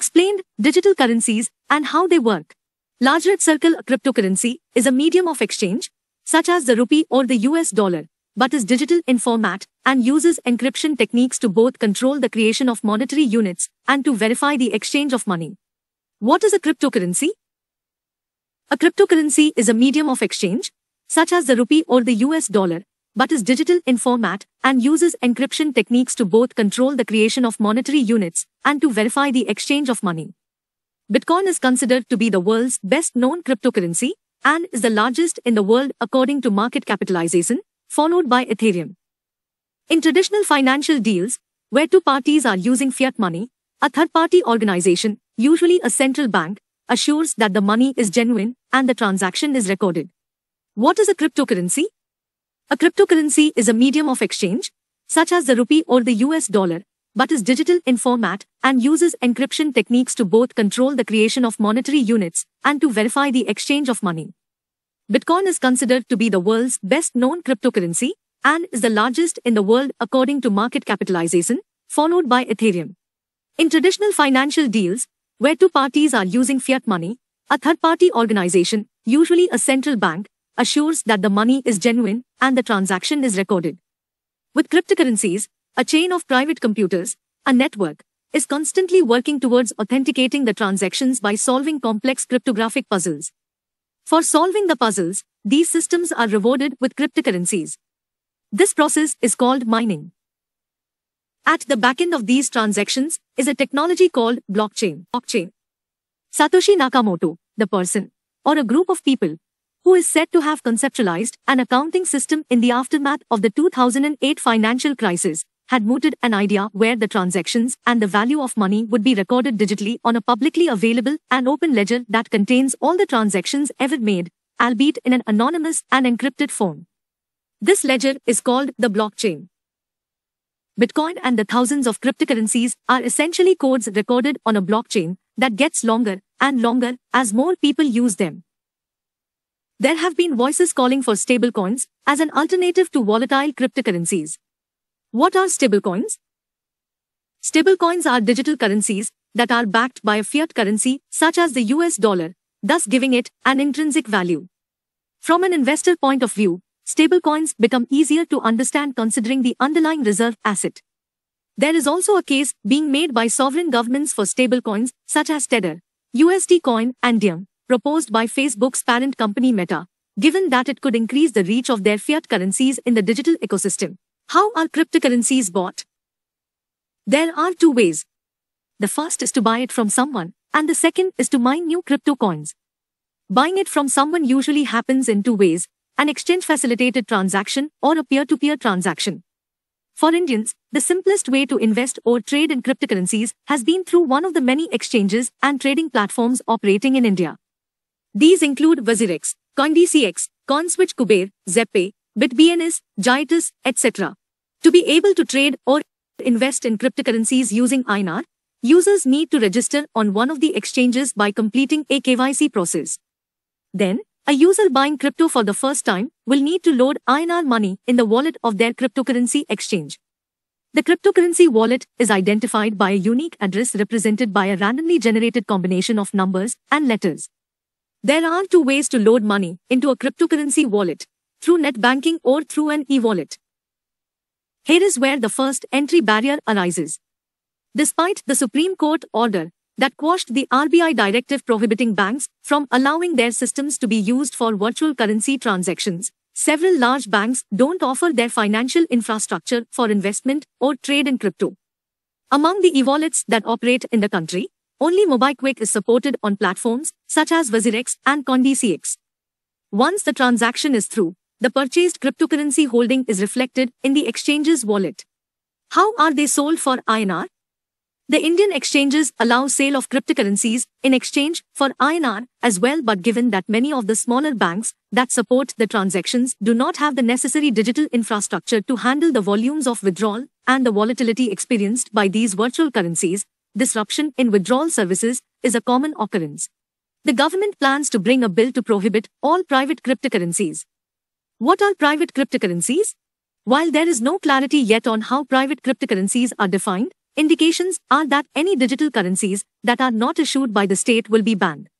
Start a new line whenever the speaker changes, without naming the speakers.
explained digital currencies and how they work. Large red circle cryptocurrency is a medium of exchange, such as the rupee or the US dollar, but is digital in format and uses encryption techniques to both control the creation of monetary units and to verify the exchange of money. What is a cryptocurrency? A cryptocurrency is a medium of exchange, such as the rupee or the US dollar, but is digital in format and uses encryption techniques to both control the creation of monetary units and to verify the exchange of money. Bitcoin is considered to be the world's best known cryptocurrency and is the largest in the world according to market capitalization, followed by Ethereum. In traditional financial deals, where two parties are using fiat money, a third-party organization, usually a central bank, assures that the money is genuine and the transaction is recorded. What is a cryptocurrency? A cryptocurrency is a medium of exchange, such as the rupee or the US dollar, but is digital in format and uses encryption techniques to both control the creation of monetary units and to verify the exchange of money. Bitcoin is considered to be the world's best known cryptocurrency and is the largest in the world according to market capitalization, followed by Ethereum. In traditional financial deals, where two parties are using fiat money, a third party organization, usually a central bank, assures that the money is genuine and the transaction is recorded. With cryptocurrencies, a chain of private computers, a network, is constantly working towards authenticating the transactions by solving complex cryptographic puzzles. For solving the puzzles, these systems are rewarded with cryptocurrencies. This process is called mining. At the backend of these transactions is a technology called blockchain. blockchain. Satoshi Nakamoto, the person, or a group of people who is said to have conceptualized an accounting system in the aftermath of the 2008 financial crisis, had mooted an idea where the transactions and the value of money would be recorded digitally on a publicly available and open ledger that contains all the transactions ever made, albeit in an anonymous and encrypted form. This ledger is called the blockchain. Bitcoin and the thousands of cryptocurrencies are essentially codes recorded on a blockchain that gets longer and longer as more people use them there have been voices calling for stablecoins as an alternative to volatile cryptocurrencies. What are stablecoins? Stablecoins are digital currencies that are backed by a fiat currency such as the US dollar, thus giving it an intrinsic value. From an investor point of view, stablecoins become easier to understand considering the underlying reserve asset. There is also a case being made by sovereign governments for stablecoins such as Tether, USD Coin and Diem proposed by Facebook's parent company Meta, given that it could increase the reach of their fiat currencies in the digital ecosystem. How are cryptocurrencies bought? There are two ways. The first is to buy it from someone, and the second is to mine new crypto coins. Buying it from someone usually happens in two ways, an exchange-facilitated transaction or a peer-to-peer -peer transaction. For Indians, the simplest way to invest or trade in cryptocurrencies has been through one of the many exchanges and trading platforms operating in India. These include Wazirex, CoinDCX, CoinSwitch Kuber, Zeppe, BitBNS, Giatus, etc. To be able to trade or invest in cryptocurrencies using INR, users need to register on one of the exchanges by completing a KYC process. Then, a user buying crypto for the first time will need to load INR money in the wallet of their cryptocurrency exchange. The cryptocurrency wallet is identified by a unique address represented by a randomly generated combination of numbers and letters. There are two ways to load money into a cryptocurrency wallet, through net banking or through an e-wallet. Here is where the first entry barrier arises. Despite the Supreme Court order that quashed the RBI directive prohibiting banks from allowing their systems to be used for virtual currency transactions, several large banks don't offer their financial infrastructure for investment or trade in crypto. Among the e-wallets that operate in the country, only MobiQuick is supported on platforms such as Vizirex and CondiCX. Once the transaction is through, the purchased cryptocurrency holding is reflected in the exchange's wallet. How are they sold for INR? The Indian exchanges allow sale of cryptocurrencies in exchange for INR as well but given that many of the smaller banks that support the transactions do not have the necessary digital infrastructure to handle the volumes of withdrawal and the volatility experienced by these virtual currencies, disruption in withdrawal services is a common occurrence. The government plans to bring a bill to prohibit all private cryptocurrencies. What are private cryptocurrencies? While there is no clarity yet on how private cryptocurrencies are defined, indications are that any digital currencies that are not issued by the state will be banned.